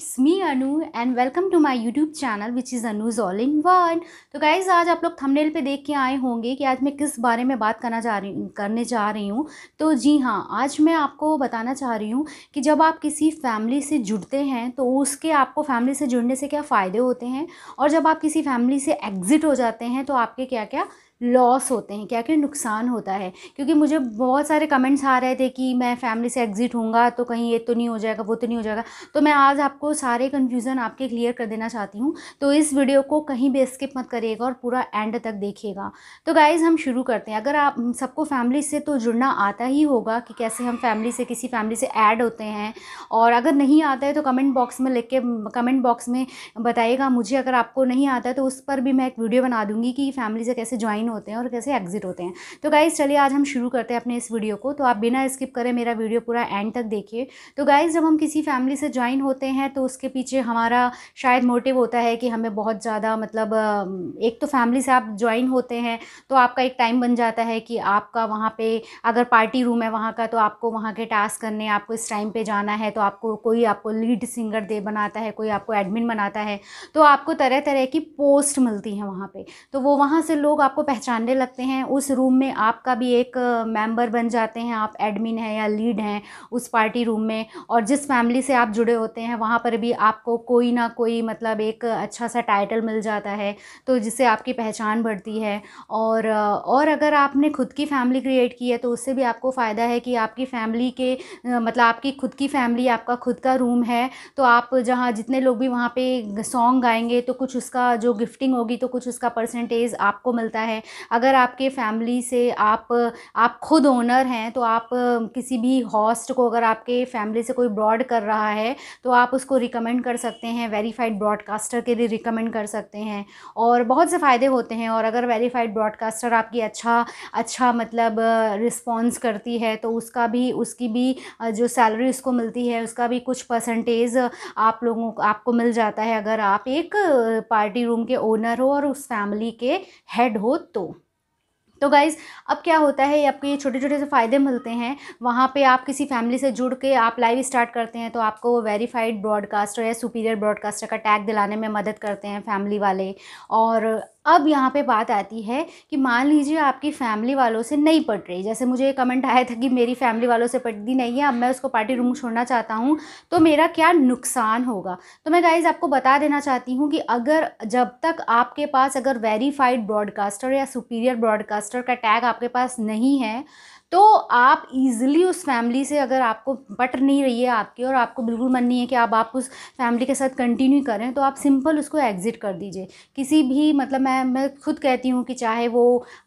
it's me Anu and welcome to my YouTube channel which is Anuj all in one तो guys आज आप लोग thumbnail पे देख के आए होंगे कि आज मैं किस बारे में बात करना जा रही करने जा रही हूँ तो जी हाँ आज मैं आपको बताना चाह रही हूँ कि जब आप किसी फैमिली से जुड़ते हैं तो उसके आपको फैमिली से जुड़ने से क्या फ़ायदे होते हैं और जब आप किसी फैमिली से एग्ज़िट हो जाते हैं तो आपके क्या क्या लॉस होते हैं क्या क्या नुकसान होता है क्योंकि मुझे बहुत सारे कमेंट्स आ रहे थे कि मैं फैमिली से एग्ज़िट होऊंगा तो कहीं ये तो नहीं हो जाएगा वो तो नहीं हो जाएगा तो मैं आज आपको सारे कन्फ्यूज़न आपके क्लियर कर देना चाहती हूँ तो इस वीडियो को कहीं भी स्किप मत करिएगा और पूरा एंड तक देखिएगा तो गाइज़ हम शुरू करते हैं अगर आप सबको फैमिली से तो जुड़ना आता ही होगा कि कैसे हम फैमिली से किसी फैमिली से ऐड होते हैं और अगर नहीं आता है तो कमेंट बॉक्स में लिख के कमेंट बॉक्स में बताइएगा मुझे अगर आपको नहीं आता है तो उस पर भी मैं एक वीडियो बना दूँगी कि फैमिली से कैसे ज्वाइन होते हैं और कैसे एग्जिट होते हैं तो गाइज़ चलिए आज हम शुरू करते हैं अपने इस वीडियो को तो आप बिना स्किप करें मेरा वीडियो पूरा एंड तक देखिए तो गाइज़ जब हम किसी फैमिली से ज्वाइन होते हैं तो उसके पीछे हमारा शायद मोटिव होता है कि हमें बहुत ज़्यादा मतलब एक तो फैमिली से आप ज्वाइन होते हैं तो आपका एक टाइम बन जाता है कि आपका वहाँ पर अगर पार्टी रूम है वहाँ का तो आपको वहाँ के टास्क करने आपको इस टाइम पर जाना है तो आपको कोई आपको लीड सिंगर दे बनाता है कोई आपको एडमिन बनाता है तो आपको तरह तरह की पोस्ट मिलती है वहाँ पर तो वो वहाँ से लोग आपको पहचानने लगते हैं उस रूम में आपका भी एक मेंबर बन जाते हैं आप एडमिन हैं या लीड हैं उस पार्टी रूम में और जिस फैमिली से आप जुड़े होते हैं वहाँ पर भी आपको कोई ना कोई मतलब एक अच्छा सा टाइटल मिल जाता है तो जिससे आपकी पहचान बढ़ती है और और अगर आपने खुद की फैमिली क्रिएट की है तो उससे भी आपको फ़ायदा है कि आपकी फैमिली के मतलब आपकी खुद की फैमिली आपका खुद का रूम है तो आप जहाँ जितने लोग भी वहाँ पे सॉन्ग गाएंगे तो कुछ उसका जो गिफ्टिंग होगी तो कुछ उसका परसेंटेज आपको मिलता है अगर आपके फैमिली से आप आप खुद ओनर हैं तो आप किसी भी हॉस्ट को अगर आपके फैमिली से कोई ब्रॉड कर रहा है तो आप उसको रिकमेंड कर सकते हैं वेरीफाइड ब्रॉडकास्टर के लिए रिकमेंड कर सकते हैं और बहुत से फ़ायदे होते हैं और अगर वेरीफाइड ब्रॉडकास्टर आपकी अच्छा अच्छा मतलब रिस्पॉन्स करती है तो उसका भी उसकी भी जो सैलरी उसको मिलती है उसका भी कुछ परसेंटेज आप लोगों को आपको मिल जाता है अगर आप एक पार्टी रूम के ओनर हो और उस फैमिली के हेड हो तो तो तो गाइज़ अब क्या होता है आपको ये छोटे छोटे से फ़ायदे मिलते हैं वहाँ पे आप किसी फैमिली से जुड़ के आप लाइव स्टार्ट करते हैं तो आपको वेरीफाइड ब्रॉडकास्टर या सुपीरियर ब्रॉडकास्टर का टैग दिलाने में मदद करते हैं फैमिली वाले और अब यहाँ पे बात आती है कि मान लीजिए आपकी फैमिली वालों से नहीं पट रही जैसे मुझे ये कमेंट आया था कि मेरी फैमिली वालों से पटती नहीं है अब मैं उसको पार्टी रूम छोड़ना चाहता हूँ तो मेरा क्या नुकसान होगा तो मैं गाइज़ आपको बता देना चाहती हूँ कि अगर जब तक आपके पास अगर वेरीफाइड ब्रॉडकास्टर या सुपीरियर ब्रॉडकास्टर का टैग आपके पास नहीं है तो आप इजीली उस फैमिली से अगर आपको बट नहीं रही है आपकी और आपको बिल्कुल मन नहीं है कि आप आप उस फैमिली के साथ कंटिन्यू करें तो आप सिंपल उसको एग्ज़िट कर दीजिए किसी भी मतलब मैं मैं खुद कहती हूँ कि चाहे वो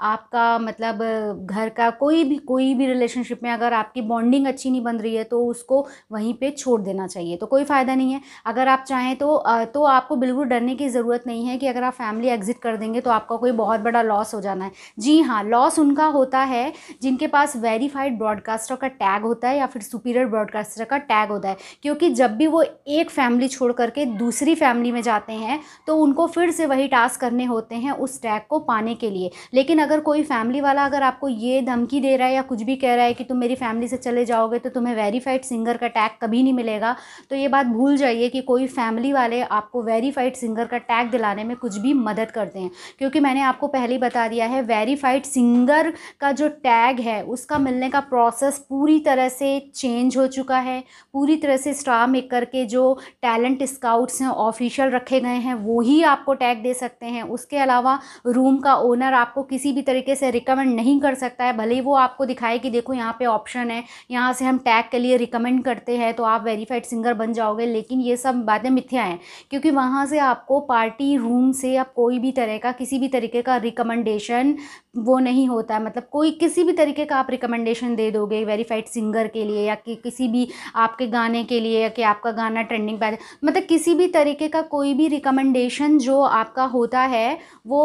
आपका मतलब घर का कोई भी कोई भी रिलेशनशिप में अगर आपकी बॉन्डिंग अच्छी नहीं बन रही है तो उसको वहीं पर छोड़ देना चाहिए तो कोई फ़ायदा नहीं है अगर आप चाहें तो तो आपको बिल्कुल डरने की ज़रूरत नहीं है कि अगर आप फैमिली एग्ज़िट कर देंगे तो आपका कोई बहुत बड़ा लॉस हो जाना है जी हाँ लॉस उनका होता है जिनके पास वेरीफाइड ब्रॉडकास्टर का टैग होता है या फिर सुपीरियर ब्रॉडकास्टर का टैग होता है क्योंकि जब भी वो एक फैमिली छोड़ करके दूसरी फैमिली में जाते हैं तो उनको फिर से वही टास्क करने होते हैं उस टैग को पाने के लिए लेकिन अगर कोई फैमिली वाला अगर आपको ये धमकी दे रहा है या कुछ भी कह रहा है कि तुम मेरी फैमिली से चले जाओगे तो तुम्हें वेरीफाइड सिंगर का टैग कभी नहीं मिलेगा तो ये बात भूल जाइए कि कोई फैमिली वाले आपको वेरीफाइड सिंगर का टैग दिलाने में कुछ भी मदद करते हैं क्योंकि मैंने आपको पहले ही बता दिया है वेरीफाइड सिंगर का जो टैग है उस उसका मिलने का प्रोसेस पूरी तरह से चेंज हो चुका है पूरी तरह से स्टार मेकर के जो टैलेंट स्काउट्स हैं ऑफिशियल रखे गए हैं वो ही आपको टैग दे सकते हैं उसके अलावा रूम का ओनर आपको किसी भी तरीके से रिकमेंड नहीं कर सकता है भले ही वो आपको दिखाए कि देखो यहाँ पे ऑप्शन है यहाँ से हम टैग के लिए रिकमेंड करते हैं तो आप वेरीफाइड सिंगर बन जाओगे लेकिन ये सब बातें मिथ्या हैं क्योंकि वहाँ से आपको पार्टी रूम से आप कोई भी तरह का किसी भी तरीके का रिकमेंडेशन वो नहीं होता है मतलब कोई किसी भी तरीके का आप रिकमेंडेशन दे दोगे वेरीफाइड सिंगर के लिए या कि किसी भी आपके गाने के लिए या कि आपका गाना ट्रेंडिंग पे मतलब किसी भी तरीके का कोई भी रिकमेंडेशन जो आपका होता है वो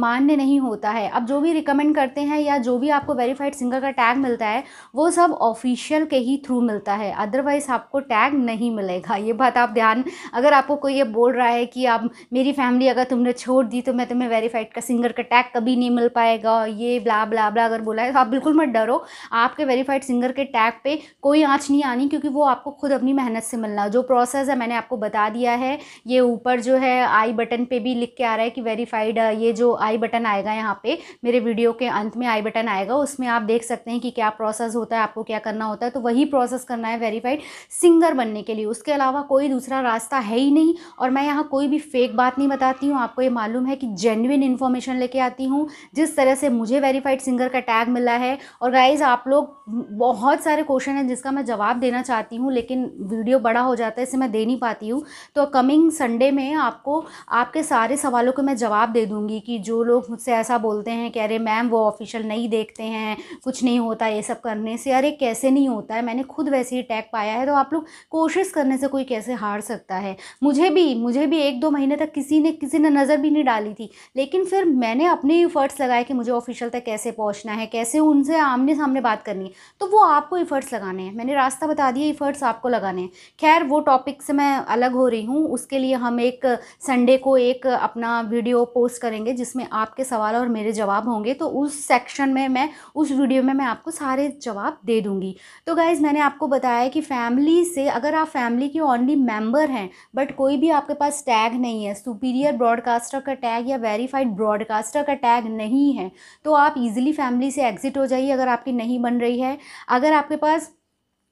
मान्य नहीं होता है अब जो भी रिकमेंड करते हैं या जो भी आपको वेरीफाइड सिंगर का टैग मिलता है वो सब ऑफिशियल के ही थ्रू मिलता है अदरवाइज़ आपको टैग नहीं मिलेगा ये बात आप ध्यान अगर आपको कोई ये बोल रहा है कि आप मेरी फैमिली अगर तुमने छोड़ दी तो मैं तुम्हें वेरीफाइड का सिंगर का टैग कभी नहीं मिल पाएगा जाएगा ये ब्ला ब्ला ब्ला अगर बोला है तो आप बिल्कुल मत डरो आपके वेरीफाइड सिंगर के टैग पे कोई आँच नहीं आनी क्योंकि वो आपको खुद अपनी मेहनत से मिलना जो प्रोसेस है मैंने आपको बता दिया है ये ऊपर जो है आई बटन पे भी लिख के आ रहा है कि वेरीफाइड ये जो आई बटन आएगा यहाँ पे मेरे वीडियो के अंत में आई बटन आएगा उसमें आप देख सकते हैं कि क्या प्रोसेस होता है आपको क्या करना होता है तो वही प्रोसेस करना है वेरीफाइड सिंगर बनने के लिए उसके अलावा कोई दूसरा रास्ता है ही नहीं और मैं यहाँ कोई भी फेक बात नहीं बताती हूँ आपको ये मालूम है कि जेन्यन इन्फॉर्मेशन लेके आती हूँ जिस तरह से मुझे वेरीफाइड सिंगर का टैग मिला है और गाइज आप लोग बहुत सारे क्वेश्चन हैं जिसका मैं जवाब देना चाहती हूँ लेकिन वीडियो बड़ा हो जाता है इसे मैं दे नहीं पाती हूँ तो कमिंग संडे में आपको आपके सारे सवालों को मैं जवाब दे दूँगी कि जो लोग मुझसे ऐसा बोलते हैं कि अरे मैम वो ऑफिशियल नहीं देखते हैं कुछ नहीं होता ये सब करने से अरे कैसे नहीं होता है मैंने खुद वैसे ही टैग पाया है तो आप लोग कोशिश करने से कोई कैसे हार सकता है मुझे भी मुझे भी एक दो महीने तक किसी ने किसी ने नज़र भी नहीं डाली थी लेकिन फिर मैंने अपने एफर्ट्स लगाए कि मुझे मुझे ऑफिशियल तक कैसे पहुंचना है कैसे उनसे आमने सामने बात करनी है तो वो आपको इफ़र्ट्स लगाने हैं मैंने रास्ता बता दिया इफ़र्ट्स आपको लगाने हैं खैर वो टॉपिक से मैं अलग हो रही हूँ उसके लिए हम एक संडे को एक अपना वीडियो पोस्ट करेंगे जिसमें आपके सवाल और मेरे जवाब होंगे तो उस सेक्शन में मैं उस वीडियो में मैं आपको सारे जवाब दे दूँगी तो गाइज़ मैंने आपको बताया कि फैमिली से अगर आप फैमिली के ओनली मेम्बर हैं बट कोई भी आपके पास टैग नहीं है सुपीरियर ब्रॉडकास्टर का टैग या वेरीफाइड ब्रॉडकास्टर का टैग नहीं है तो आप इजीली फैमिली से एग्ज़िट हो जाइए अगर आपकी नहीं बन रही है अगर आपके पास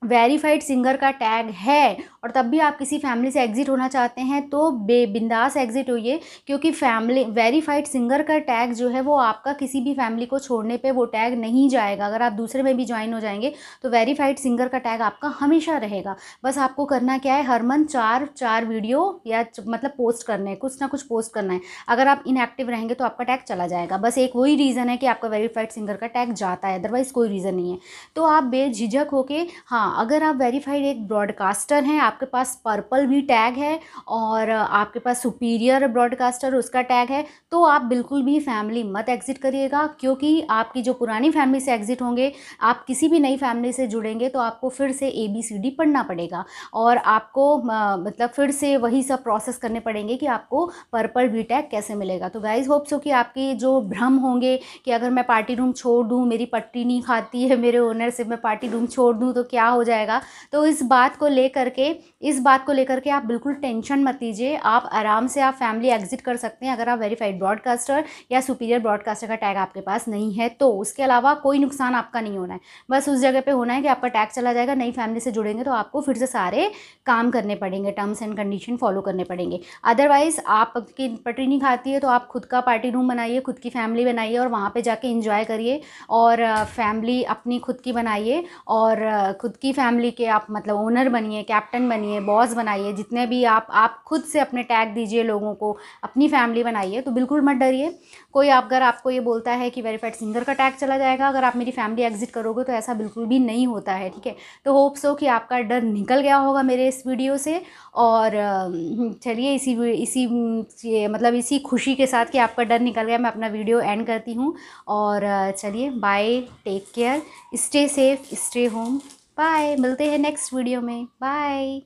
वेरीफाइड सिंगर का टैग है और तब भी आप किसी फैमिली से एग्ज़िट होना चाहते हैं तो बेबिंदास एग्ज़िट होइए क्योंकि फैमिली वेरीफाइड सिंगर का टैग जो है वो आपका किसी भी फैमिली को छोड़ने पर वो टैग नहीं जाएगा अगर आप दूसरे में भी ज्वाइन हो जाएंगे तो वेरीफाइड सिंगर का टैग आपका हमेशा रहेगा बस आपको करना क्या है हर मंथ चार चार वीडियो या मतलब पोस्ट करना है कुछ ना कुछ पोस्ट करना है अगर आप इनएक्टिव रहेंगे तो आपका टैग चला जाएगा बस एक वही रीज़न है कि आपका वेरीफाइड सिंगर का टैग जाता है अदरवाइज़ कोई रीज़न नहीं है तो आप बेझिझक होकर हाँ अगर आप वेरीफाइड एक ब्रॉडकास्टर हैं आपके पास पर्पल भी टैग है और आपके पास सुपीरियर ब्रॉडकास्टर उसका टैग है तो आप बिल्कुल भी फैमिली मत एग्ज़िट करिएगा क्योंकि आपकी जो पुरानी फैमिली से एग्ज़िट होंगे आप किसी भी नई फैमिली से जुड़ेंगे तो आपको फिर से ए बी सी डी पढ़ना पड़ेगा और आपको मतलब फिर से वही सब प्रोसेस करने पड़ेंगे कि आपको पर्पल वी टैग कैसे मिलेगा तो गाइज होप्स हो कि आपके जो भ्रम होंगे कि अगर मैं पार्टी रूम छोड़ दूँ मेरी पट्टी नहीं खाती है मेरे ओनर से मैं पार्टी रूम छोड़ दूँ तो क्या हो जाएगा तो इस बात को ले करके इस बात को लेकर के आप बिल्कुल टेंशन मत लीजिए आप आराम से आप फैमिली एग्जिट कर सकते हैं अगर आप वेरीफाइड ब्रॉडकास्टर या सुपीरियर ब्रॉडकास्टर का टैग आपके पास नहीं है तो उसके अलावा कोई नुकसान आपका नहीं होना है बस उस जगह पर होना है कि आपका टैग चला जाएगा नई फैमिली से जुड़ेंगे तो आपको फिर से सारे काम करने पड़ेंगे टर्म्स एंड कंडीशन फॉलो करने पड़ेंगे अदरवाइज़ आपकी पटरी नहीं खाती है तो आप खुद का पार्टी रूम बनाइए खुद की फैमिली बनाइए और वहाँ पर जाके इंजॉय करिए और फैमिली अपनी खुद की बनाइए और खुद की फैमिली के आप मतलब ओनर बनिए कैप्टन बनिए बॉस बनाइए जितने भी आप आप खुद से अपने टैग दीजिए लोगों को अपनी फैमिली बनाइए तो बिल्कुल मत डरिए कोई आप अगर आपको ये बोलता है कि वेरीफाइड सिंगर का टैग चला जाएगा अगर आप मेरी फैमिली एग्जिट करोगे तो ऐसा बिल्कुल भी नहीं होता है ठीक है तो होप्स हो कि आपका डर निकल गया होगा मेरे इस वीडियो से और चलिए इसी इसी मतलब इसी खुशी के साथ कि आपका डर निकल गया मैं अपना वीडियो एंड करती हूँ और चलिए bye take care stay safe stay home bye मिलते हैं नेक्स्ट वीडियो में बाय